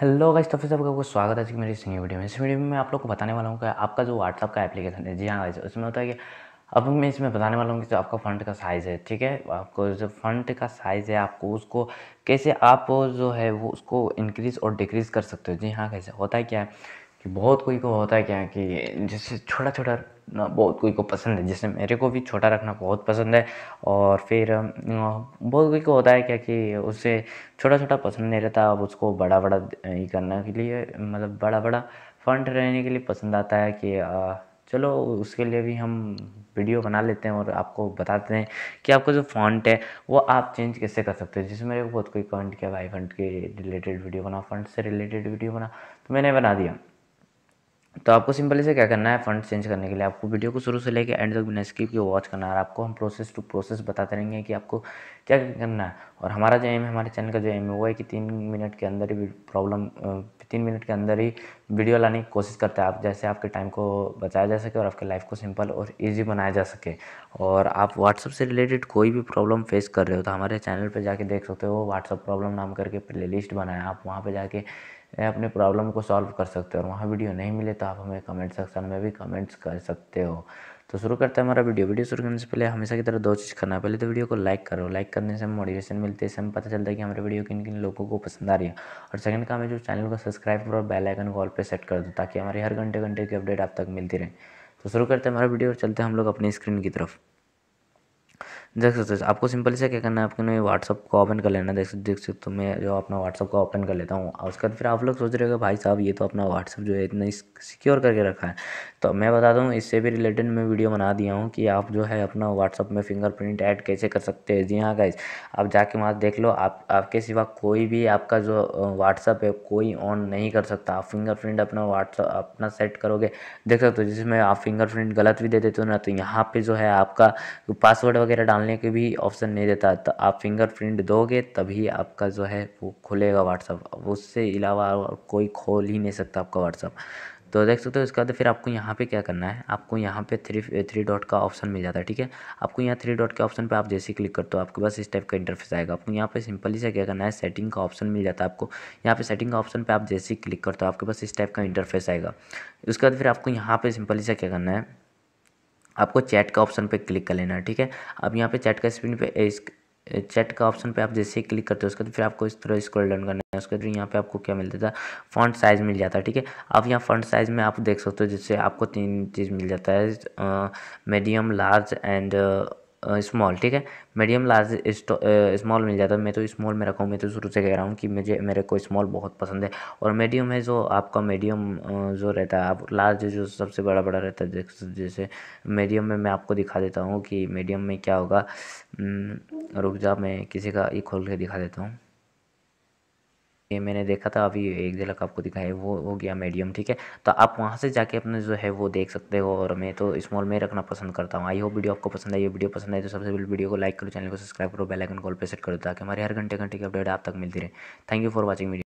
hello guys तो फिर सबका आपको स्वागत है मेरी इस वीडियो में इस वीडियो में मैं आप लोग को बताने वाला हूँ कि आपका जो व्हाट्सअप का एप्लीकेशन है जी हाँ गाइस उसमें होता है कि अब मैं इसमें बताने वाला हूँ कि जो आपका फ़ंड का साइज़ है ठीक है आपको जो फ़ंड का साइज़ है आपको उसको कैसे आप जो है वो उसको इंक्रीज़ और डिक्रीज़ कर सकते हो जी हाँ कैसे होता है क्या है कि बहुत कोई को होता है क्या कि जैसे छोटा छोटा ना बहुत कोई को पसंद है जैसे मेरे को भी छोटा रखना बहुत पसंद है और फिर बहुत कोई को होता है क्या कि उसे छोटा छोटा पसंद नहीं रहता अब उसको बड़ा बड़ा ही करने के लिए मतलब बड़ा बड़ा फंड रहने के लिए पसंद आता है कि चलो उसके लिए भी हम वीडियो बना लेते हैं और आपको बताते हैं कि आपका जो फॉन्ट है वो आप चेंज कैसे कर सकते हो जैसे मेरे को बहुत कोई कमेंट किया भाई फंड के रिलेटेड वीडियो बना फंड से रिलेटेड वीडियो बना तो मैंने बना दिया तो आपको सिंपली से क्या करना है फंड चेंज करने के लिए आपको वीडियो को शुरू से लेकर एंड तक बिना स्किप के वॉच करना है आपको हम प्रोसेस टू प्रोसेस बताते रहेंगे कि आपको क्या करना है और हमारा जो एम है हमारे चैनल का जो एम है वो है कि तीन मिनट के अंदर ही प्रॉब्लम तीन मिनट के अंदर ही वीडियो लाने की कोशिश करते हैं आप जैसे आपके टाइम को बचाया जा सके और आपके लाइफ को सिंपल और ईजी बनाया जा सके और आप व्हाट्सअप से रिलेटेड कोई भी प्रॉब्लम फेस कर रहे हो तो हमारे चैनल पर जाके देख सकते हो व्हाट्सअप प्रॉब्लम नाम करके प्ले लिस्ट बनाया आप वहाँ पर जाके अपने प्रॉब्लम को सॉल्व कर सकते हो और वहाँ वीडियो नहीं मिले तो आप हमें कमेंट सेक्शन में भी कमेंट्स कर सकते हो तो शुरू करते हैं हमारा वीडियो वीडियो शुरू करने से पहले हमेशा की तरह दो चीज़ करना है पहले तो वीडियो को लाइक करो लाइक करने से हमें मोटिवेशन मिलती है इससे हमें पता चलता है कि हमारे वीडियो किन किन लोगों को पसंद आ रही है और सेकंड काम है जो चैनल को सब्सक्राइब करो और बेल आइकन को ऑल पे सेट कर दो ताकि हमारे हर घंटे घंटे की अपडेट आप तक मिलती रहे तो शुरू करते हैं हमारा वीडियो और चलते हैं हम लोग अपनी स्क्रीन की तरफ देख सकते हो आपको सिंपल से क्या करना है आपको व्हाट्सअप को ओपन कर लेना देख देख सकते हो मैं जो अपना व्हाट्सअप को ओपन कर लेता हूँ उसके बाद फिर आप लोग सोच रहे हो भाई साहब ये तो अपना व्हाट्सअप जो है इतना सिक्योर करके रखा है तो मैं बता दूँ इससे भी रिलेटेड मैं वीडियो बना दिया हूँ कि आप जो है अपना व्हाट्सअप में फिंगरप्रिंट ऐड कैसे कर सकते हैं जी हाँ गाइज आप जाके वहाँ देख लो आप आपके सिवा कोई भी आपका जो व्हाट्सअप है कोई ऑन नहीं कर सकता आप फिंगरप्रिंट अपना व्हाट्सअप अपना सेट करोगे देख सकते हो जिसमें आप फिंगरप्रिंट गलत भी दे देते हो ना तो यहाँ पर जो है आपका पासवर्ड वगैरह डाल डालने के भी ऑप्शन नहीं देता तो आप फ़िंगरप्रिंट दोगे तभी आपका जो है वो खुलेगा व्हाट्सअप उससे अलावा कोई खोल ही नहीं सकता आपका व्हाट्सअप तो देख सकते हो इसके बाद तो फिर आपको यहाँ पे क्या करना है आपको यहाँ पे थ्री थ्री डॉट का ऑप्शन मिल जाता है ठीक है आपको यहाँ थ्री डॉट के ऑप्शन पे आप जैसे क्लिक करते हो आपके पास इस टाइप का इंटरफेस आएगा आपको यहाँ पे सिंपली से क्या करना है सेटिंग का ऑप्शन मिल जाता है आपको यहाँ पे सेटिंग का ऑप्शन पर आप जैसे क्लिक करते हो आपके पास इस टाइप का इंटरफेस आएगा उसके बाद फिर आपको यहाँ पर सिंपली से क्या करना है आपको चैट का ऑप्शन पे क्लिक कर लेना है ठीक है अब यहाँ पे चैट का स्क्रीन पे इस चैट का ऑप्शन पे आप जैसे ही क्लिक करते हो उसके बाद फिर आपको इस तरह स्क्रॉल डाउन करना है उसके बाद यहाँ पे आपको क्या मिलता था फॉन्ट साइज़ मिल जाता है ठीक है अब यहाँ फॉन्ट साइज़ में आप देख सकते हो जिससे आपको तीन चीज़ मिल जाता है मीडियम लार्ज एंड स्मॉल ठीक है मीडियम लार्ज स्मॉल मिल जाता है मैं तो स्मॉल में रखा हूँ मैं तो शुरू से कह रहा हूँ कि मुझे मेरे को स्मॉल बहुत पसंद है और मीडियम है जो आपका मीडियम जो रहता है आप लार्ज जो सबसे बड़ा बड़ा रहता है जैसे मीडियम में मैं आपको दिखा देता हूँ कि मीडियम में क्या होगा रुक जा मैं किसी का ये खोल के दिखा देता हूँ ये मैंने देखा था अभी एक झलक आपको दिखाई वो हो गया मीडियम ठीक है तो आप वहाँ से जाके अपने जो है वो देख सकते हो और मैं तो स्मॉल में रखना पसंद करता हूँ आई होप वीडियो आपको पसंद आई ये वीडियो पसंद आई तो सबसे पहले वीडियो को लाइक करो चैनल को सब्सक्राइब करो बेलाइकन कॉल पर सेट करो ताकि हमारे हर घंटे घंटे की अपडेट आप तक मिलती रहे thank you for watching video